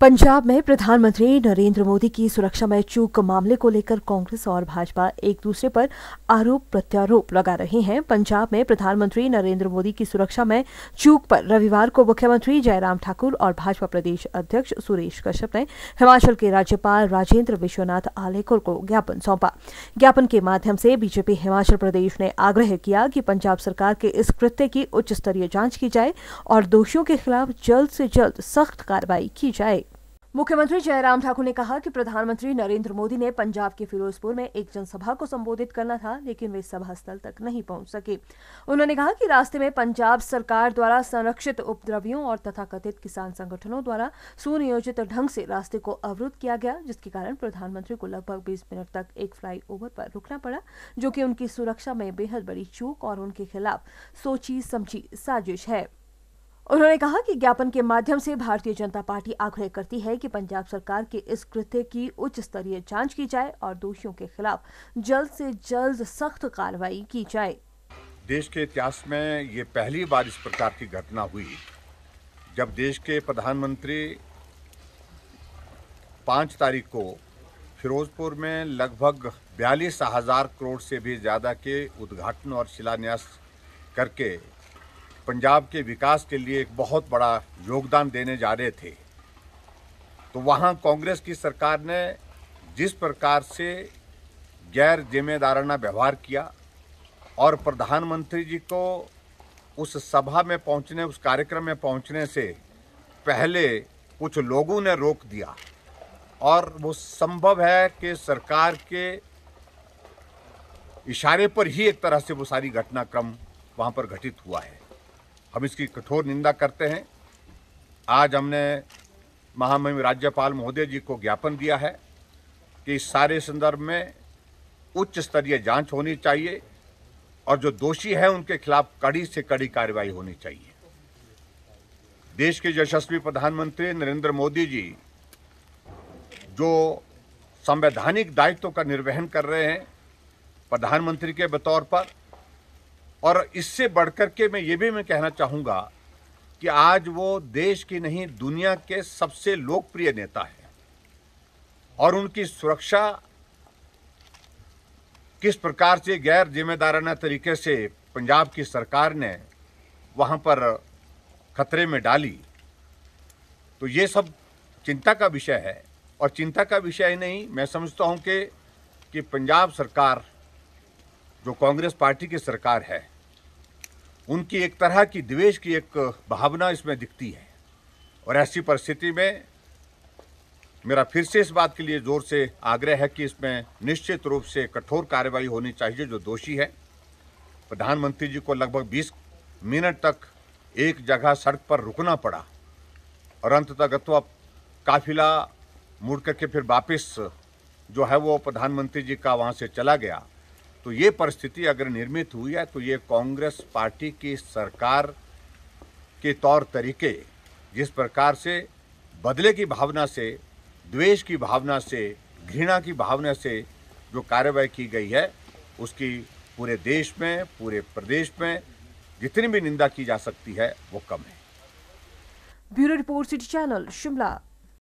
पंजाब में प्रधानमंत्री नरेंद्र मोदी की सुरक्षा में चूक मामले को लेकर कांग्रेस और भाजपा एक दूसरे पर आरोप प्रत्यारोप लगा रहे हैं पंजाब में प्रधानमंत्री नरेंद्र मोदी की सुरक्षा में चूक पर रविवार को मुख्यमंत्री जयराम ठाकुर और भाजपा प्रदेश अध्यक्ष सुरेश कश्यप ने हिमाचल के राज्यपाल राजेंद्र विश्वनाथ आलेकर को ज्ञापन सौंपा ज्ञापन के माध्यम से बीजेपी हिमाचल प्रदेश ने आग्रह किया कि पंजाब सरकार के इस कृत्य की उच्च स्तरीय जांच की जाए और दोषियों के खिलाफ जल्द से जल्द सख्त कार्रवाई की जाए मुख्यमंत्री जयराम ठाकुर ने कहा कि प्रधानमंत्री नरेंद्र मोदी ने पंजाब के फिरोजपुर में एक जनसभा को संबोधित करना था लेकिन वे सभा स्थल तक नहीं पहुंच सके उन्होंने कहा कि रास्ते में पंजाब सरकार द्वारा संरक्षित उपद्रवियों और तथाकथित किसान संगठनों द्वारा सुनियोजित ढंग से रास्ते को अवरुद्ध किया गया जिसके कारण प्रधानमंत्री को लगभग बीस मिनट तक एक फ्लाई ओवर पर रुकना पड़ा जो कि उनकी सुरक्षा में बेहद बड़ी चूक और उनके खिलाफ सोची समझी साजिश है उन्होंने कहा कि ज्ञापन के माध्यम से भारतीय जनता पार्टी आग्रह करती है कि पंजाब सरकार के इस कृत्य की उच्च स्तरीय जांच की जाए और दोषियों के खिलाफ जल्द से जल्द सख्त कार्रवाई की जाए देश के इतिहास में ये पहली बार इस प्रकार की घटना हुई जब देश के प्रधानमंत्री पाँच तारीख को फिरोजपुर में लगभग बयालीस हज़ार करोड़ से भी ज़्यादा के उद्घाटन और शिलान्यास करके पंजाब के विकास के लिए एक बहुत बड़ा योगदान देने जा रहे थे तो वहाँ कांग्रेस की सरकार ने जिस प्रकार से गैर जिम्मेदाराना व्यवहार किया और प्रधानमंत्री जी को उस सभा में पहुंचने उस कार्यक्रम में पहुंचने से पहले कुछ लोगों ने रोक दिया और वो संभव है कि सरकार के इशारे पर ही एक तरह से वो सारी घटनाक्रम वहाँ पर घटित हुआ है हम इसकी कठोर निंदा करते हैं आज हमने महामहिम राज्यपाल महोदय जी को ज्ञापन दिया है कि इस सारे संदर्भ में उच्च स्तरीय जांच होनी चाहिए और जो दोषी हैं उनके खिलाफ कड़ी से कड़ी कार्रवाई होनी चाहिए देश के यशस्वी प्रधानमंत्री नरेंद्र मोदी जी जो संवैधानिक दायित्व का निर्वहन कर रहे हैं प्रधानमंत्री के बतौर पर और इससे बढ़कर के मैं ये भी मैं कहना चाहूँगा कि आज वो देश की नहीं दुनिया के सबसे लोकप्रिय नेता हैं और उनकी सुरक्षा किस प्रकार से गैर जिम्मेदाराना तरीके से पंजाब की सरकार ने वहाँ पर खतरे में डाली तो ये सब चिंता का विषय है और चिंता का विषय नहीं मैं समझता हूँ कि कि पंजाब सरकार जो कांग्रेस पार्टी की सरकार है उनकी एक तरह की द्वेष की एक भावना इसमें दिखती है और ऐसी परिस्थिति में मेरा फिर से इस बात के लिए जोर से आग्रह है कि इसमें निश्चित रूप से कठोर कार्रवाई होनी चाहिए जो दोषी है प्रधानमंत्री जी को लगभग 20 मिनट तक एक जगह सड़क पर रुकना पड़ा और अंततः काफिला मुड़ करके फिर वापस जो है वो प्रधानमंत्री जी का वहाँ से चला गया तो ये परिस्थिति अगर निर्मित हुई है तो ये कांग्रेस पार्टी की सरकार के तौर तरीके जिस प्रकार से बदले की भावना से द्वेष की भावना से घृणा की भावना से जो कार्रवाई की गई है उसकी पूरे देश में पूरे प्रदेश में जितनी भी निंदा की जा सकती है वो कम है bureau report city channel Shimla